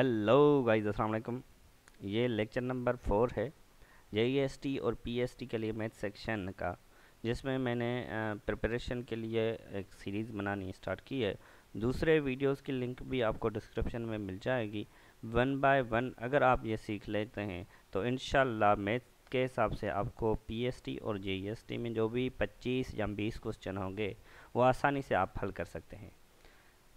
hello guys अस्सलाम वालेकुम ये लेक्चर नंबर फोर है जे e और पी e के लिए मैथ सेक्शन का जिसमें मैंने प्रिपरेशन के लिए एक सीरीज़ बनानी स्टार्ट की है दूसरे वीडियोस की लिंक भी आपको डिस्क्रिप्शन में मिल जाएगी वन बाय वन अगर आप ये सीख लेते हैं तो इन मैथ के हिसाब से आपको पी e और जे में जो भी पच्चीस या बीस क्वेश्चन होंगे वो आसानी से आप हल कर सकते हैं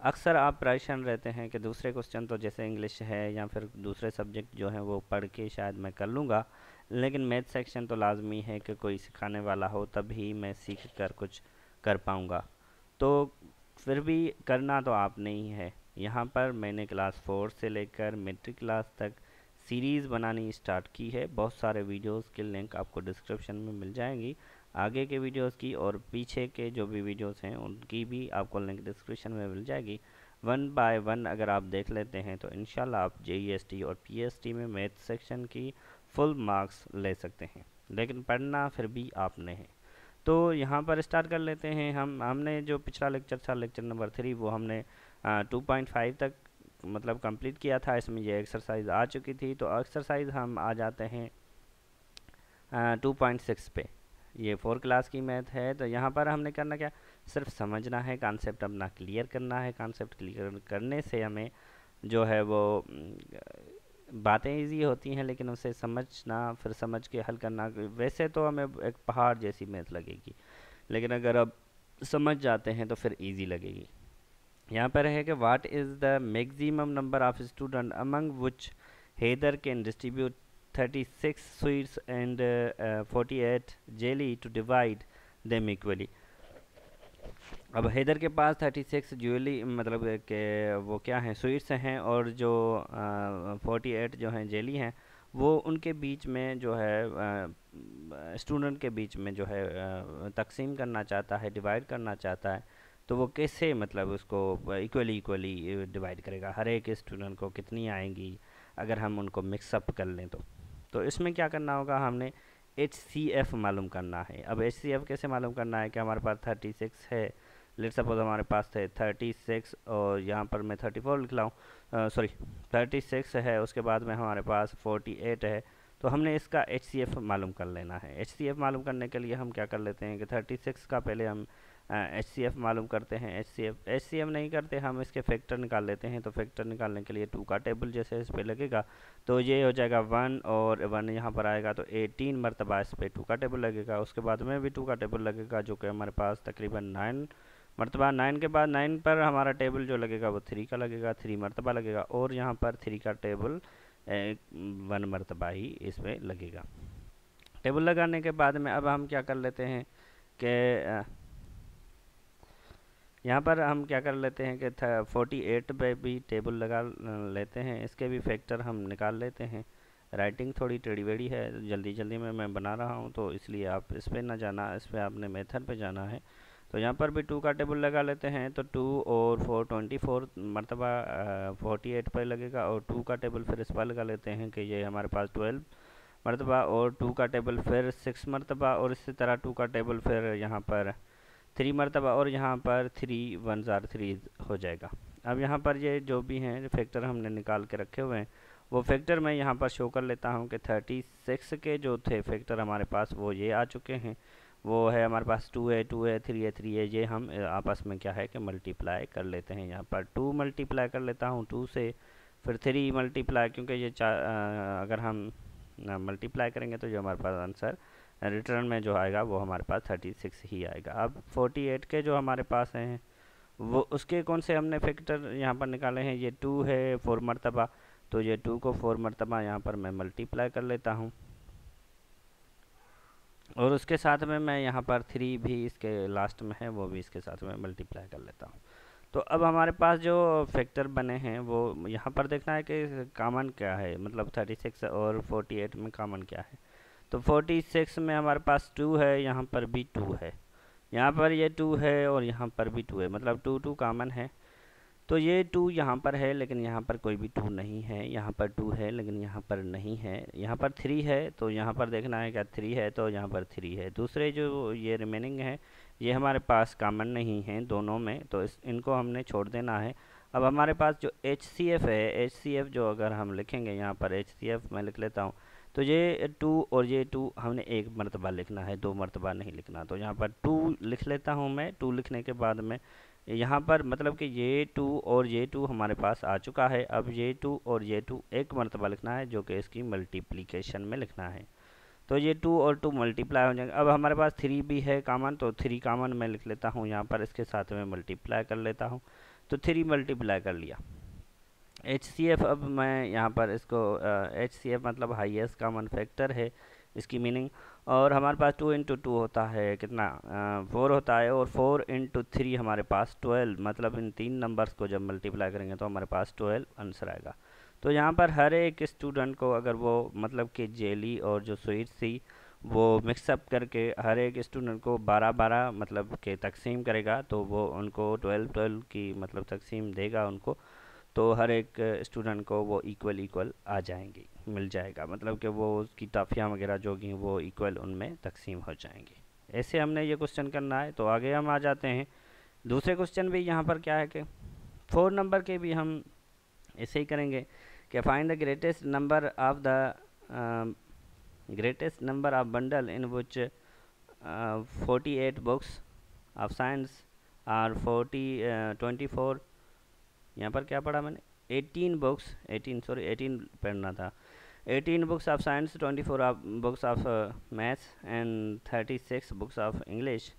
अक्सर आप परेशान रहते हैं कि दूसरे क्वेश्चन तो जैसे इंग्लिश है या फिर दूसरे सब्जेक्ट जो हैं वो पढ़ के शायद मैं कर लूँगा लेकिन मैथ सेक्शन तो लाजमी है कि कोई सिखाने वाला हो तभी मैं सीख कर कुछ कर पाऊँगा तो फिर भी करना तो आप नहीं है यहाँ पर मैंने क्लास फोर से लेकर मेट्रिक क्लास तक सीरीज़ बनानी स्टार्ट की है बहुत सारे वीडियोस के लिंक आपको डिस्क्रिप्शन में मिल जाएंगी आगे के वीडियोस की और पीछे के जो भी वीडियोस हैं उनकी भी आपको लिंक डिस्क्रिप्शन में मिल जाएगी वन बाय वन अगर आप देख लेते हैं तो इन आप जे e और पी में मैथ सेक्शन की फुल मार्क्स ले सकते हैं लेकिन पढ़ना फिर भी आपने है तो यहाँ पर स्टार्ट कर लेते हैं हम हमने जो पिछला लेक्चर था लेक्चर नंबर थ्री वो हमने टू पॉइंट फाइव तक मतलब कंप्लीट किया था इसमें ये एक्सरसाइज आ चुकी थी तो एक्सरसाइज हम आ जाते हैं टू पॉइंट सिक्स पे ये फोर क्लास की मैथ है तो यहाँ पर हमने करना क्या सिर्फ समझना है कॉन्सेप्ट अपना क्लियर करना है कॉन्सेप्ट क्लियर करने से हमें जो है वो बातें इजी होती हैं लेकिन उसे समझना फिर समझ के हल करना वैसे तो हमें एक पहाड़ जैसी मैथ लगेगी लेकिन अगर अब समझ जाते हैं तो फिर ईजी लगेगी यहाँ पर है कि what is the maximum number of student among which Heather can distribute 36 sweets and uh, 48 uh, jelly to divide them equally अब हैदर के पास 36 ज्वेली मतलब के वो क्या हैं स्वीट्स हैं और जो आ, एट जो हैं जेली हैं वो उनके बीच में जो है स्टूडेंट के बीच में जो है तकसीम करना चाहता है डिवाइड करना चाहता है तो वो कैसे मतलब उसको इक्वली इक्वली डिवाइड करेगा हर एक स्टूडेंट को कितनी आएंगी अगर हम उनको मिक्सअप कर लें तो तो इसमें क्या करना होगा हमने एच सी एफ़ मालूम करना है अब एच सी एफ़ कैसे मालूम करना है कि हमारे पास थर्टी सिक्स है लेट सपोज हमारे पास है थर्टी सिक्स और यहाँ पर मैं थर्टी फोर लिख लाऊँ सॉरी थर्टी सिक्स है उसके बाद में हमारे पास फोर्टी एट है तो हमने इसका एच सी एफ़ मालूम कर लेना है एच सी एफ़ मालूम करने के लिए हम क्या कर लेते हैं कि थर्टी सिक्स का पहले हम एच सी एफ मालूम करते हैं H C F H C F नहीं करते हम इसके फैक्टर निकाल लेते हैं तो फैक्टर निकालने के लिए टू का टेबल जैसे इस पर लगेगा तो ये हो जाएगा वन और वन यहाँ पर आएगा तो एटीन मरतबा इस पर टू का टेबल लगेगा उसके बाद में भी टू का टेबल लगेगा जो कि हमारे पास तकरीबन नाइन मरतबा नाइन के बाद नाइन पर हमारा टेबल जो लगेगा वो थ्री का लगेगा थ्री मरतबा लगेगा और यहाँ पर थ्री का टेबल वन मरतबा ही इसमें लगेगा टेबल लगाने के बाद में अब हम क्या कर लेते हैं कि यहाँ पर हम क्या कर लेते हैं कि फोर्टी एट पर भी टेबल लगा लेते हैं इसके भी फैक्टर हम निकाल लेते हैं राइटिंग थोड़ी टेढ़ी वेढ़ी है जल्दी जल्दी में मैं बना रहा हूँ तो इसलिए आप इस पर ना जाना इस पर आपने मेथड पे जाना है तो यहाँ पर भी टू का टेबल लगा लेते हैं तो टू और फोर ट्वेंटी फोर मरतबा फोर्टी एट पर लगेगा और टू का टेबल फिर इस पर लगा लेते हैं कि ये हमारे पास ट्वेल्व मरतबा और टू का टेबल फिर सिक्स मरतबा और इसी तरह टू का टेबल फिर यहाँ पर थ्री मरतबा और यहाँ पर थ्री वन ज़ार थ्री हो जाएगा अब यहाँ पर ये जो भी हैं फैक्टर हमने निकाल के रखे हुए हैं वो फैक्टर मैं यहाँ पर शो कर लेता हूँ कि थर्टी सिक्स के जो थे फैक्टर हमारे पास वो ये आ चुके हैं वो है हमारे पास टू है टू है थ्री है थ्री है ये हम आपस में क्या है कि मल्टीप्लाई कर लेते हैं यहाँ पर टू मल्टीप्लाई कर लेता हूँ टू से फिर थ्री मल्टीप्लाई क्योंकि ये चार अगर हम मल्टीप्लाई करेंगे तो जो हमारे पास आंसर रिटर्न में जो आएगा वो हमारे पास थर्टी सिक्स ही आएगा अब फोर्टी एट के जो हमारे पास हैं वो उसके कौन से हमने फैक्टर यहाँ पर निकाले हैं ये टू है फोर मरतबा तो ये टू को फोर मरतबा यहाँ पर मैं मल्टीप्लाई कर लेता हूँ और उसके साथ में मैं यहाँ पर थ्री भी इसके लास्ट में है वो भी इसके साथ में मल्टीप्लाई कर लेता हूँ तो अब हमारे पास जो फैक्टर बने हैं वो यहाँ पर देखना है कि कामन क्या है मतलब थर्टी सिक्स और फोर्टी एट में कामन क्या है तो 46 में हमारे पास टू है यहाँ पर भी टू है यहाँ पर ये टू है और यहाँ पर भी टू है मतलब टू टू कामन है तो ये टू यहाँ पर है लेकिन यहाँ पर कोई भी टू नहीं है यहाँ पर टू है लेकिन यहाँ पर नहीं है यहाँ पर थ्री है तो यहाँ पर देखना है क्या थ्री है तो यहाँ पर थ्री है दूसरे जो ये रिमेनिंग है ये हमारे पास कामन नहीं है दोनों में तो इस इनको हमने छोड़ देना है अब हमारे पास जो एच है एच जो अगर हम लिखेंगे यहाँ पर एच मैं लिख लेता हूँ तो ये टू और ये टू हमने एक मरतबा लिखना है दो मरतबा नहीं लिखना तो यहाँ पर टू लिख लेता हूँ मैं टू लिखने के बाद में यहाँ पर मतलब कि ये टू और ये टू हमारे पास आ चुका है अब ये टू और ये टू एक मरतबा लिखना है जो कि इसकी मल्टीप्लीकेशन में लिखना है तो ये टू और टू मल्टीप्लाई हो जाएंगे अब हमारे पास थ्री भी है कामन तो थ्री कामन मैं लिख लेता हूँ यहाँ पर इसके साथ में मल्टीप्लाई कर लेता हूँ तो थ्री मल्टीप्लाई कर लिया एच सी एफ अब मैं यहाँ पर इसको एच सी एफ मतलब हाईएस्ट कॉमन फैक्टर है इसकी मीनिंग और हमारे पास टू इंटू टू होता है कितना फोर uh, होता है और फोर इंटू थ्री हमारे पास ट्वेल्व मतलब इन तीन नंबर्स को जब मल्टीप्लाई करेंगे तो हमारे पास ट्वेल्व आंसर आएगा तो यहाँ पर हर एक स्टूडेंट को अगर वो मतलब कि जेली और जो स्वीट थी वो मिक्सअप करके हर एक स्टूडेंट को बारह बारह मतलब के तकसीम करेगा तो वो उनको ट्वेल्व ट्वेल्व की मतलब तकसीम देगा उनको तो हर एक स्टूडेंट को वो इक्वल इक्वल आ जाएंगी मिल जाएगा मतलब कि वो उसकी टाफियाँ वगैरह जो होगी वो इक्वल उनमें तकसीम हो जाएंगी ऐसे हमने ये क्वेश्चन करना है तो आगे हम आ जाते हैं दूसरे क्वेश्चन भी यहाँ पर क्या है कि फोर नंबर के भी हम ऐसे ही करेंगे कि find the greatest number of the greatest number of bundle in which forty eight books of science are forty twenty four यहाँ पर क्या पढ़ा मैंने 18 बुक्स 18 सॉरी 18 पढ़ना था 18 books of science 24 books of maths and 36 books of English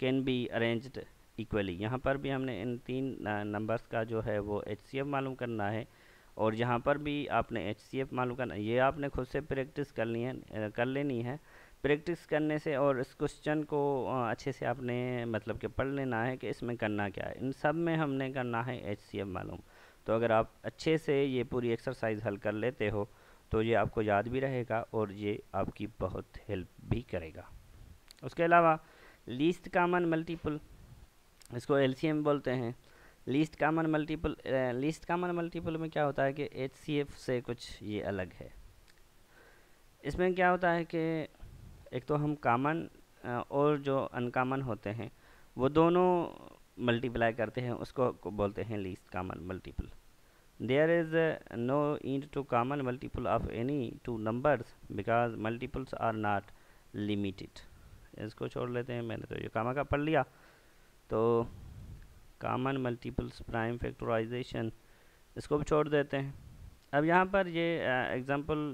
can be arranged equally यहाँ पर भी हमने इन तीन नंबर्स uh, का जो है वो एच मालूम करना है और यहाँ पर भी आपने एच मालूम करना ये आपने खुद से प्रैक्टिस करनी है uh, कर लेनी है प्रैक्टिस करने से और इस क्वेश्चन को अच्छे से आपने मतलब कि पढ़ लेना है कि इसमें करना क्या है इन सब में हमने करना है एच सी मालूम तो अगर आप अच्छे से ये पूरी एक्सरसाइज हल कर लेते हो तो ये आपको याद भी रहेगा और ये आपकी बहुत हेल्प भी करेगा उसके अलावा लीस्ट कामन मल्टीपल इसको एल बोलते हैं least common multiple least common multiple में क्या होता है कि एच से कुछ ये अलग है इसमें क्या होता है कि एक तो हम कामन और जो अनकामन होते हैं वो दोनों मल्टीप्लाई करते हैं उसको बोलते हैं least common multiple there is no end to common multiple of any two numbers because multiples are not limited इसको छोड़ लेते हैं मैंने तो ये कामा का पढ़ लिया तो कामन मल्टीपल्स प्राइम फैक्टराइजेशन इसको भी छोड़ देते हैं अब यहाँ पर ये एग्ज़ाम्पल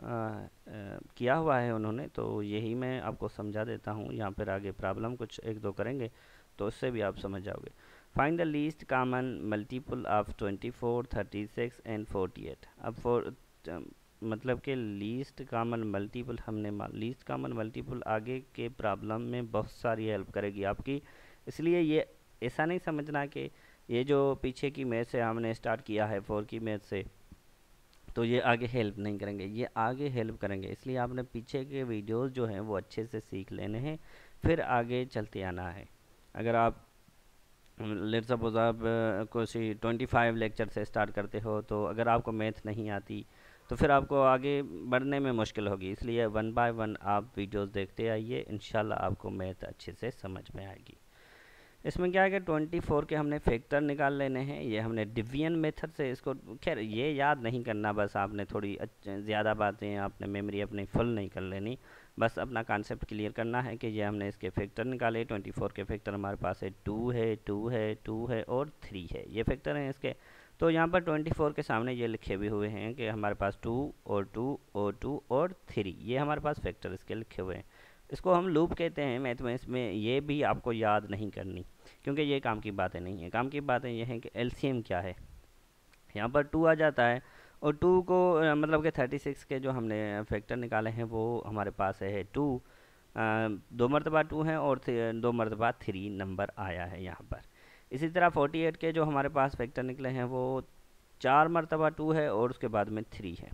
किया हुआ है उन्होंने तो यही मैं आपको समझा देता हूँ यहाँ पर आगे प्रॉब्लम कुछ एक दो करेंगे तो उससे भी आप समझ जाओगे find the least common multiple of 24, 36 and 48 अब फोर um, मतलब कि लीस्ट कामन मल्टीपल हमने लीस्ट कामन मल्टीपल आगे के प्रॉब्लम में बहुत सारी हेल्प करेगी आपकी इसलिए ये ऐसा नहीं समझना कि ये जो पीछे की मैथ से हमने स्टार्ट किया है फोर की मैथ से तो ये आगे हेल्प नहीं करेंगे ये आगे हेल्प करेंगे इसलिए आपने पीछे के वीडियोस जो हैं वो अच्छे से सीख लेने हैं फिर आगे चलते आना है अगर आप लेट सपोज आप कुछ ट्वेंटी फाइव लेक्चर से स्टार्ट करते हो तो अगर आपको मैथ नहीं आती तो फिर आपको आगे बढ़ने में मुश्किल होगी इसलिए वन बाय वन आप वीडियोस देखते आइए इन आपको मैथ अच्छे से समझ में आएगी इसमें क्या है कि ट्वेंटी फोर के हमने फैक्टर निकाल लेने हैं ये हमने डिवीजन मेथड से इसको खैर ये याद नहीं करना बस आपने थोड़ी ज़्यादा बातें आपने मेमोरी अपनी फुल नहीं कर लेनी बस अपना कॉन्सेप्ट क्लियर करना है कि ये हमने इसके फैक्टर निकाले ट्वेंटी फोर के फैक्टर हमारे पास है टू है टू है टू है और थ्री है ये फैक्टर हैं इसके तो यहाँ पर ट्वेंटी फोर के सामने ये लिखे भी हुए हैं कि हमारे पास टू और टू और टू और थ्री ये हमारे पास फैक्टर इसके लिखे हुए हैं इसको हम लूप कहते हैं मैथमेटिक्स में ये भी आपको याद नहीं करनी क्योंकि ये काम की बातें नहीं है काम की बातें यह हैं कि एल क्या है यहाँ पर टू आ जाता है और टू को मतलब कि थर्टी सिक्स के जो हमने फैक्टर निकाले हैं वो हमारे पास है टू दो मरतबा टू हैं और दो मरतबा थ्री नंबर आया है यहाँ पर इसी तरह फोर्टी एट के जो हमारे पास फैक्टर निकले हैं वो चार मरतबा टू है और उसके बाद में थ्री है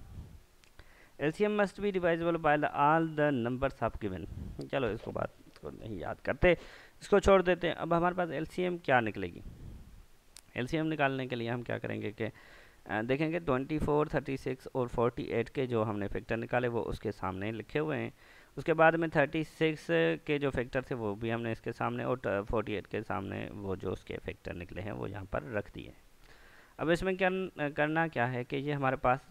LCM must be divisible by the all the number of given चलो इसको बात को नहीं याद करते इसको छोड़ देते हैं अब हमारे पास एलसीएम क्या निकलेगी एलसीएम निकालने के लिए हम क्या करेंगे कि देखेंगे 24, 36 और 48 के जो हमने फैक्टर निकाले वो उसके सामने लिखे हुए हैं उसके बाद में 36 के जो फैक्टर थे वो भी हमने इसके सामने और 48 के सामने वो जो उसके फैक्टर निकले हैं वो यहाँ पर रख दिए हैं अब इसमें क्या करना क्या है कि ये हमारे पास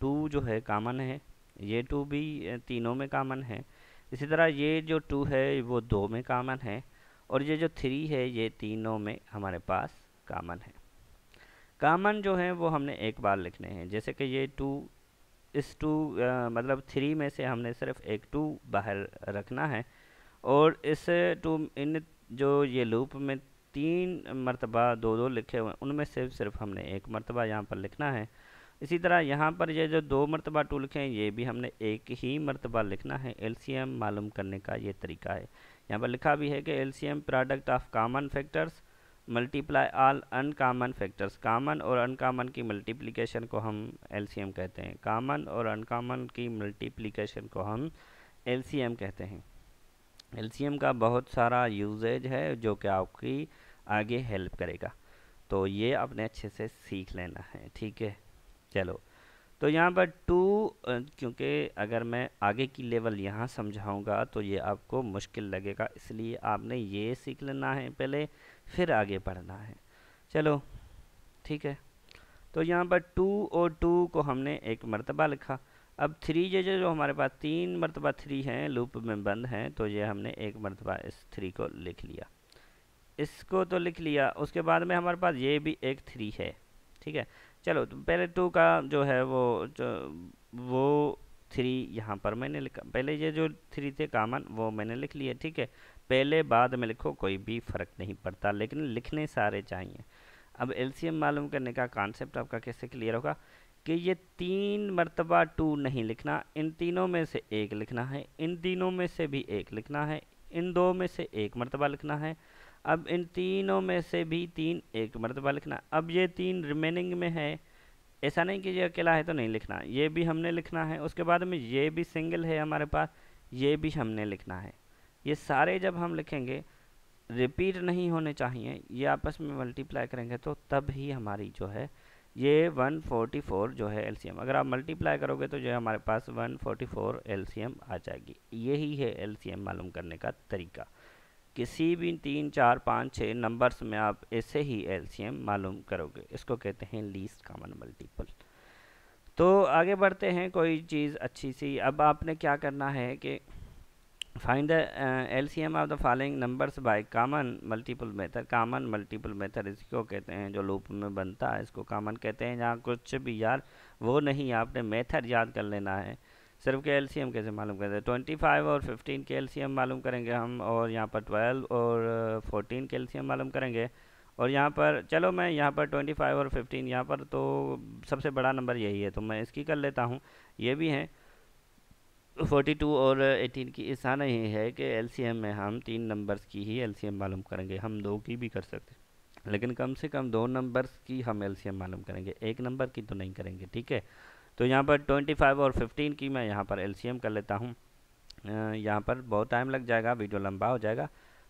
टू जो है कामन है ये टू भी तीनों में कामन है इसी तरह ये जो टू है वो दो में कामन है और ये जो थ्री है ये तीनों में हमारे पास कामन है कामन जो है वो हमने एक बार लिखने हैं जैसे कि ये टू इस टू आ, मतलब थ्री में से हमने सिर्फ एक टू बाहर रखना है और इस टू इन जो ये लूप में तीन मरतबा दो दो लिखे हुए उनमें से सिर्फ हमने एक मरतबा यहाँ पर लिखना है इसी तरह यहाँ पर ये जो दो मरतबा टू लिखे हैं ये भी हमने एक ही मरतबा लिखना है एलसीएम मालूम करने का ये तरीका है यहाँ पर लिखा भी है कि LCM product of common factors multiply all uncommon factors common और अनकामन की मल्टीप्लिकेशन को हम एलसीएम कहते हैं कामन और अनकामन की मल्टीप्लिकेशन को हम एलसीएम कहते हैं एलसीएम का बहुत सारा यूजेज है जो कि आपकी आगे हेल्प करेगा तो ये आपने अच्छे से सीख लेना है ठीक है चलो तो यहाँ पर टू क्योंकि अगर मैं आगे की लेवल यहाँ समझाऊँगा तो ये आपको मुश्किल लगेगा इसलिए आपने ये सीख लेना है पहले फिर आगे पढ़ना है चलो ठीक है तो यहाँ पर टू और टू को हमने एक मरतबा लिखा अब थ्री जो जो हमारे पास तीन मरतबा थ्री हैं लूप में बंद हैं तो ये हमने एक मरतबा इस थ्री को लिख लिया इसको तो लिख लिया उसके बाद में हमारे पास ये भी एक थ्री है ठीक है चलो तो पहले टू का जो है वो जो वो थ्री यहाँ पर मैंने लिखा पहले ये जो थ्री थे कामन वो मैंने लिख लिए ठीक है पहले बाद में लिखो कोई भी फ़र्क नहीं पड़ता लेकिन लिखने सारे चाहिए अब एलसीएम मालूम करने का कॉन्सेप्ट आपका कैसे क्लियर होगा कि ये तीन मरतबा टू नहीं लिखना इन तीनों में से एक लिखना है इन तीनों में से भी एक लिखना है इन दो में से एक मरतबा लिखना है अब इन तीनों में से भी तीन एक मरतबा लिखना अब ये तीन रिमेनिंग में है ऐसा नहीं कि ये अकेला है तो नहीं लिखना ये भी हमने लिखना है उसके बाद में ये भी सिंगल है हमारे पास ये भी हमने लिखना है ये सारे जब हम लिखेंगे रिपीट नहीं होने चाहिए ये आपस में मल्टीप्लाई करेंगे तो तब ही हमारी जो है ये 144 जो है एल अगर आप मल्टीप्लाई करोगे तो जो है हमारे पास 144 फोर्टी आ जाएगी यही है एल मालूम करने का तरीका किसी भी तीन चार पाँच छः नंबर्स में आप ऐसे ही एल मालूम करोगे इसको कहते हैं लीस्ट कामन मल्टीपल तो आगे बढ़ते हैं कोई चीज़ अच्छी सी अब आपने क्या करना है कि find the L C M of the following numbers by common multiple method common multiple method इसको कहते हैं जो लूप में बनता है इसको कामन कहते हैं जहाँ कुछ भी यार वो नहीं आपने मेथड याद कर लेना है सिर्फ के एल कैसे मालूम करते हैं ट्वेंटी फाइव और फिफ्टीन के एल मालूम करेंगे हम और यहाँ पर ट्वेल्व और फोर्टीन के एल मालूम करेंगे और यहाँ पर चलो मैं यहाँ पर ट्वेंटी फाइव और फिफ्टीन यहाँ पर तो सबसे बड़ा नंबर यही है तो मैं इसकी कर लेता हूँ ये भी हैं फोर्टी टू और एटीन की ऐसा नहीं है कि एल में हम तीन नंबर्स की ही एल मालूम करेंगे हम दो की भी कर सकते लेकिन कम से कम दो नंबर्स की हम एल मालूम करेंगे एक नंबर की तो नहीं करेंगे ठीक है तो यहाँ पर 25 और 15 की मैं यहाँ पर एल कर लेता हूँ यहाँ पर बहुत टाइम लग जाएगा वीडियो लंबा हो जाएगा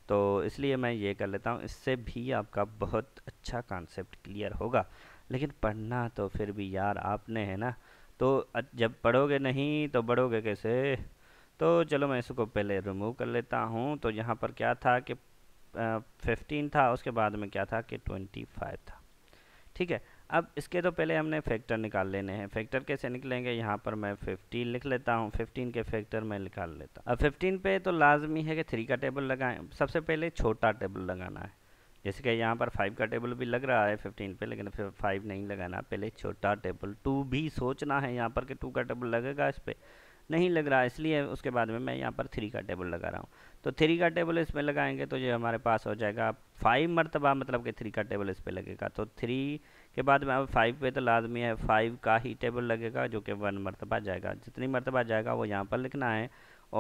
तो इसलिए मैं ये कर लेता हूँ इससे भी आपका बहुत अच्छा कॉन्सेप्ट क्लियर होगा लेकिन पढ़ना तो फिर भी यार आपने है ना तो जब पढ़ोगे नहीं तो बढ़ोगे कैसे तो चलो मैं इसको पहले रिमूव कर लेता हूँ तो यहाँ पर क्या था कि फिफ्टीन था उसके बाद में क्या था कि ट्वेंटी फाइव था ठीक है अब इसके तो पहले हमने फैक्टर निकाल लेने हैं फैक्टर कैसे निकलेंगे यहाँ पर मैं 15 लिख लेता हूँ 15 के फैक्टर मैं निकाल लेता हूँ अब 15 पे तो लाजमी है कि थ्री का टेबल लगाएं सबसे पहले छोटा टेबल लगाना है जैसे कि यहाँ पर फाइव का टेबल भी लग रहा है फिफ्टीन पे लेकिन फिर फाइव नहीं लगाना पहले छोटा टेबल टू भी सोचना है यहाँ पर कि टू का टेबल लगेगा इस पर नहीं लग रहा इसलिए उसके बाद में मैं यहाँ पर थ्री का टेबल लगा रहा हूँ तो थ्री का टेबल इसमें लगाएंगे तो ये हमारे पास हो जाएगा फाइव मरतबा मतलब कि थ्री का टेबल इस पर लगेगा तो थ्री के बाद में अब फाइव पे तो लाजमी है फाइव का ही टेबल लगेगा जो कि वन मरतबा जाएगा जितनी मरतबा जाएगा वो यहाँ पर लिखना है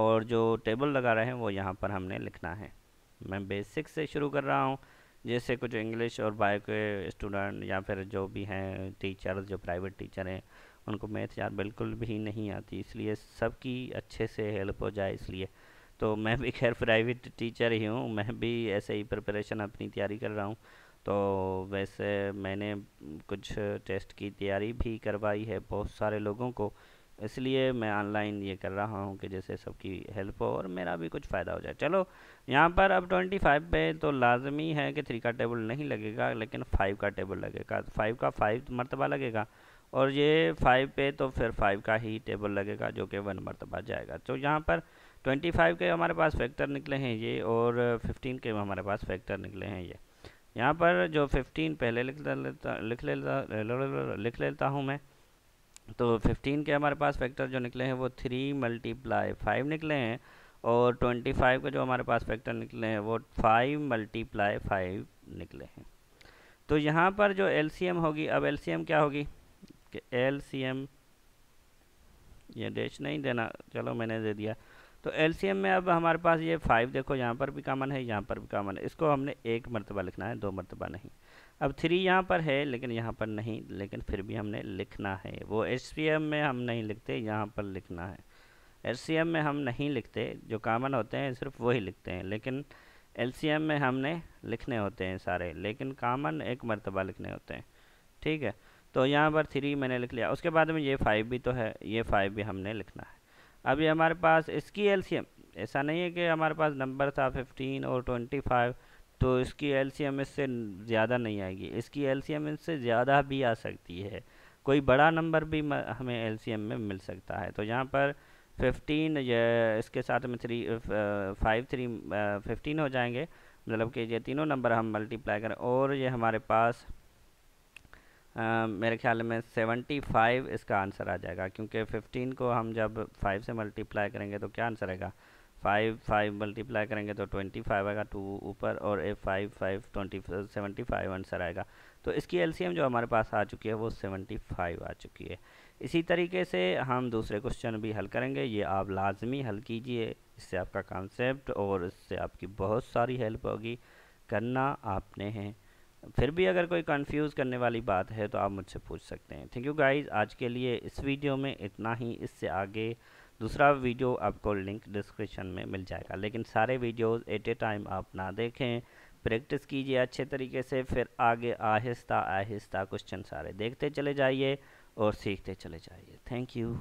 और जो टेबल लगा रहे हैं वो यहाँ पर हमने लिखना है मैं बेसिक से शुरू कर रहा हूँ जैसे कुछ इंग्लिश और बायो के स्टूडेंट या फिर जो भी हैं टीचर्स जो प्राइवेट टीचर हैं उनको मैथ यार बिल्कुल भी नहीं आती इसलिए सबकी अच्छे से हेल्प हो जाए इसलिए तो मैं भी खैर प्राइवेट टीचर ही हूँ मैं भी ऐसे ही प्रिपरेशन अपनी तैयारी कर रहा हूँ तो वैसे मैंने कुछ टेस्ट की तैयारी भी करवाई है बहुत सारे लोगों को इसलिए मैं ऑनलाइन ये कर रहा हूँ कि जैसे सबकी हेल्प हो और मेरा भी कुछ फ़ायदा हो जाए चलो यहाँ पर अब 25 पे तो लाजमी है कि थ्री का टेबल नहीं लगेगा लेकिन फाइव का टेबल लगेगा फाइव का फाइव मरतबा लगेगा और ये फाइव पे तो फिर फाइव का ही टेबल लगेगा जो कि वन मरतबा जाएगा तो यहाँ पर 25 के हमारे पास फैक्टर निकले हैं ये और 15 के हमारे पास फैक्टर निकले हैं ये यहाँ पर जो फिफ्टीन पहले लिख लेता लिख लेता लिख लेता हूँ मैं तो फिफ्टीन के हमारे पास फैक्टर जो निकले हैं वो थ्री मल्टीप्लाई फाइव निकले हैं और ट्वेंटी फाइव के जो हमारे पास फैक्टर निकले हैं वो फाइव मल्टीप्लाई फाइव निकले हैं तो यहाँ पर जो एल होगी अब एल क्या होगी एल सी एम ये डैश नहीं देना चलो मैंने दे दिया तो एल में अब हमारे पास ये फाइव देखो यहाँ पर भी कामन है यहाँ पर भी कामन है इसको हमने एक मरतबा लिखना है दो मरतबा नहीं अब थ्री यहाँ पर है लेकिन यहाँ पर नहीं लेकिन फिर भी हमने लिखना है वो एच में हम नहीं लिखते यहाँ पर लिखना है एल में हम नहीं लिखते जो कामन होते हैं सिर्फ वही लिखते हैं लेकिन एल में हमने लिखने होते हैं सारे लेकिन कामन एक मरतबा लिखने होते हैं ठीक है तो यहाँ पर थ्री मैंने लिख लिया उसके बाद में ये फाइव भी तो है ये फाइव भी हमने लिखना है अभी हमारे पास इसकी एलसीएम ऐसा नहीं है कि हमारे पास नंबर था फिफ्टीन और ट्वेंटी फाइव तो इसकी एलसीएम इससे ज़्यादा नहीं आएगी इसकी एलसीएम इससे ज़्यादा भी आ सकती है कोई बड़ा नंबर भी हमें एलसीएम में मिल सकता है तो यहाँ पर फिफ्टीन इसके साथ में थ्री फाइव थ्री फिफ्टीन हो जाएंगे मतलब कि ये तीनों नंबर हम मल्टीप्लाई करें और ये हमारे पास मेरे ख्याल में 75 इसका आंसर आ जाएगा क्योंकि 15 को हम जब 5 से मल्टीप्लाई करेंगे तो क्या आंसर आएगा 5 5 मल्टीप्लाई करेंगे तो 25 आएगा टू ऊपर और a five five twenty seventy five answer आएगा तो इसकी एल जो हमारे पास आ चुकी है वो 75 आ चुकी है इसी तरीके से हम दूसरे क्वेश्चन भी हल करेंगे ये आप लाजमी हल कीजिए इससे आपका कॉन्सेप्ट और इससे आपकी बहुत सारी हेल्प होगी करना आपने हैं फिर भी अगर कोई कंफ्यूज करने वाली बात है तो आप मुझसे पूछ सकते हैं थैंक यू गाइस आज के लिए इस वीडियो में इतना ही इससे आगे दूसरा वीडियो आपको लिंक डिस्क्रिप्शन में मिल जाएगा लेकिन सारे वीडियोस एट ए टाइम आप ना देखें प्रैक्टिस कीजिए अच्छे तरीके से फिर आगे आहिस्ता आहिस्ता क्वेश्चन सारे देखते चले जाइए और सीखते चले जाइए थैंक यू